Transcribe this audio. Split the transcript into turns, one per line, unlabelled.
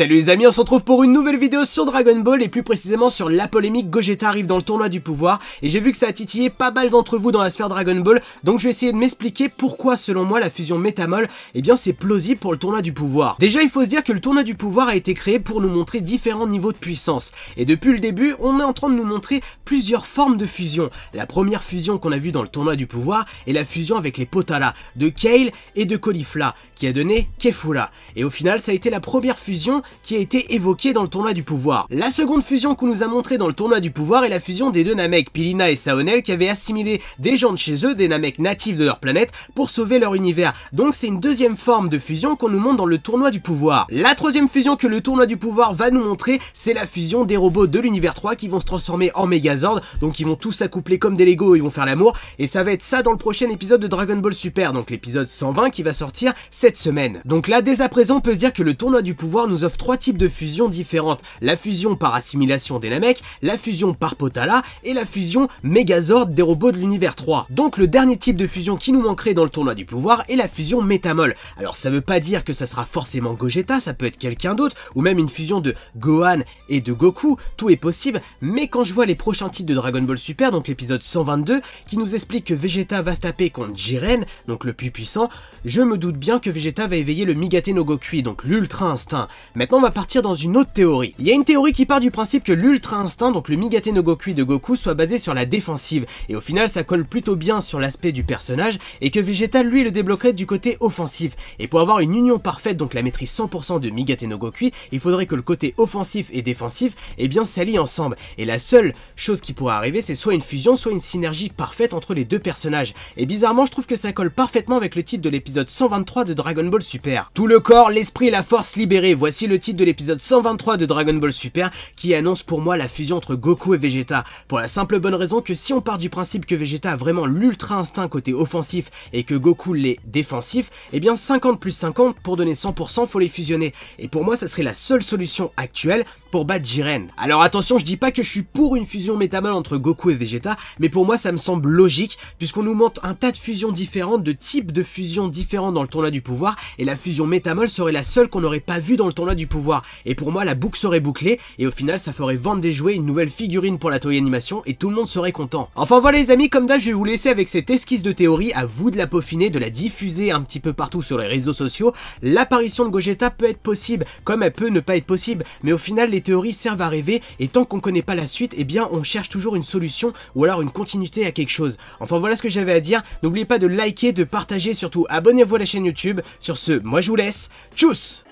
Salut les amis, on se retrouve pour une nouvelle vidéo sur Dragon Ball et plus précisément sur la polémique Gogeta arrive dans le tournoi du pouvoir et j'ai vu que ça a titillé pas mal d'entre vous dans la sphère Dragon Ball donc je vais essayer de m'expliquer pourquoi selon moi la fusion Métamol eh bien c'est plausible pour le tournoi du pouvoir. Déjà il faut se dire que le tournoi du pouvoir a été créé pour nous montrer différents niveaux de puissance et depuis le début on est en train de nous montrer plusieurs formes de fusion. La première fusion qu'on a vue dans le tournoi du pouvoir est la fusion avec les Potala de Kale et de Caulifla qui a donné Kefula et au final ça a été la première fusion qui a été évoqué dans le tournoi du pouvoir. La seconde fusion qu'on nous a montrée dans le tournoi du pouvoir est la fusion des deux Namek, Pilina et Saonel, qui avaient assimilé des gens de chez eux, des Namek natifs de leur planète, pour sauver leur univers. Donc c'est une deuxième forme de fusion qu'on nous montre dans le tournoi du pouvoir. La troisième fusion que le tournoi du pouvoir va nous montrer, c'est la fusion des robots de l'univers 3 qui vont se transformer en Megazord, donc ils vont tous s'accoupler comme des Lego, ils vont faire l'amour, et ça va être ça dans le prochain épisode de Dragon Ball Super, donc l'épisode 120 qui va sortir cette semaine. Donc là, dès à présent, on peut se dire que le tournoi du pouvoir nous offre trois types de fusion différentes, la fusion par assimilation des Namek, la fusion par Potala et la fusion Megazord des robots de l'univers 3. Donc le dernier type de fusion qui nous manquerait dans le tournoi du pouvoir est la fusion Métamol. Alors ça veut pas dire que ça sera forcément Gogeta, ça peut être quelqu'un d'autre, ou même une fusion de Gohan et de Goku, tout est possible, mais quand je vois les prochains titres de Dragon Ball Super, donc l'épisode 122, qui nous explique que Vegeta va se taper contre Jiren, donc le plus puissant, je me doute bien que Vegeta va éveiller le Migate no Goku, donc l'ultra instinct. Maintenant, on va partir dans une autre théorie. Il y a une théorie qui part du principe que l'ultra instinct, donc le Migate no Gokui de Goku, soit basé sur la défensive, et au final, ça colle plutôt bien sur l'aspect du personnage, et que Vegeta, lui, le débloquerait du côté offensif. Et pour avoir une union parfaite, donc la maîtrise 100% de Migate no Gokui, il faudrait que le côté offensif et défensif, eh bien, s'allient ensemble. Et la seule chose qui pourrait arriver, c'est soit une fusion, soit une synergie parfaite entre les deux personnages. Et bizarrement, je trouve que ça colle parfaitement avec le titre de l'épisode 123 de Dragon Ball Super. Tout le corps, l'esprit la force libérée, voici le titre de l'épisode 123 de Dragon Ball Super qui annonce pour moi la fusion entre Goku et Vegeta, pour la simple bonne raison que si on part du principe que Vegeta a vraiment l'ultra instinct côté offensif et que Goku l'est défensif, et eh bien 50 plus 50 pour donner 100% faut les fusionner, et pour moi ça serait la seule solution actuelle pour battre Jiren. Alors attention, je dis pas que je suis pour une fusion métamol entre Goku et Vegeta, mais pour moi ça me semble logique, puisqu'on nous montre un tas de fusions différentes, de types de fusions différents dans le tournoi du pouvoir, et la fusion métamol serait la seule qu'on n'aurait pas vue dans le tournoi du pouvoir. Et pour moi, la boucle serait bouclée, et au final, ça ferait vendre des jouets, une nouvelle figurine pour la toy Animation, et tout le monde serait content. Enfin voilà les amis, comme d'hab, je vais vous laisser avec cette esquisse de théorie, à vous de la peaufiner, de la diffuser un petit peu partout sur les réseaux sociaux. L'apparition de Gogeta peut être possible, comme elle peut ne pas être possible, mais au final, les théories servent à rêver, et tant qu'on connaît pas la suite, eh bien, on cherche toujours une solution, ou alors une continuité à quelque chose. Enfin voilà ce que j'avais à dire, n'oubliez pas de liker, de partager, surtout abonnez-vous à la chaîne YouTube. Sur ce, moi je vous laisse, tchuss